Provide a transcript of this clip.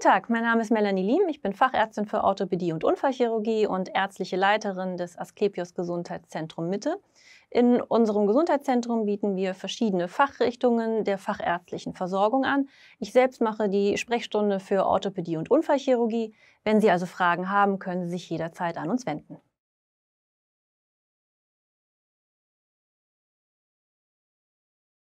Guten Tag, mein Name ist Melanie Liem, ich bin Fachärztin für Orthopädie und Unfallchirurgie und ärztliche Leiterin des Asklepios Gesundheitszentrum Mitte. In unserem Gesundheitszentrum bieten wir verschiedene Fachrichtungen der fachärztlichen Versorgung an. Ich selbst mache die Sprechstunde für Orthopädie und Unfallchirurgie. Wenn Sie also Fragen haben, können Sie sich jederzeit an uns wenden.